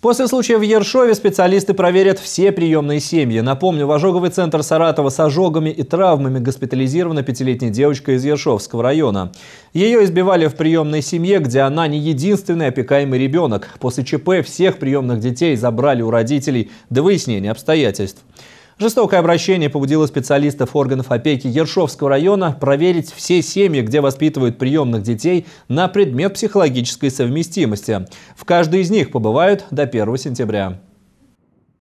После случая в Ершове специалисты проверят все приемные семьи. Напомню, в ожоговый центр Саратова с ожогами и травмами госпитализирована пятилетняя девочка из Ершовского района. Ее избивали в приемной семье, где она не единственный опекаемый ребенок. После ЧП всех приемных детей забрали у родителей до выяснения обстоятельств. Жестокое обращение побудило специалистов органов опеки Ершовского района проверить все семьи, где воспитывают приемных детей, на предмет психологической совместимости. В каждой из них побывают до 1 сентября.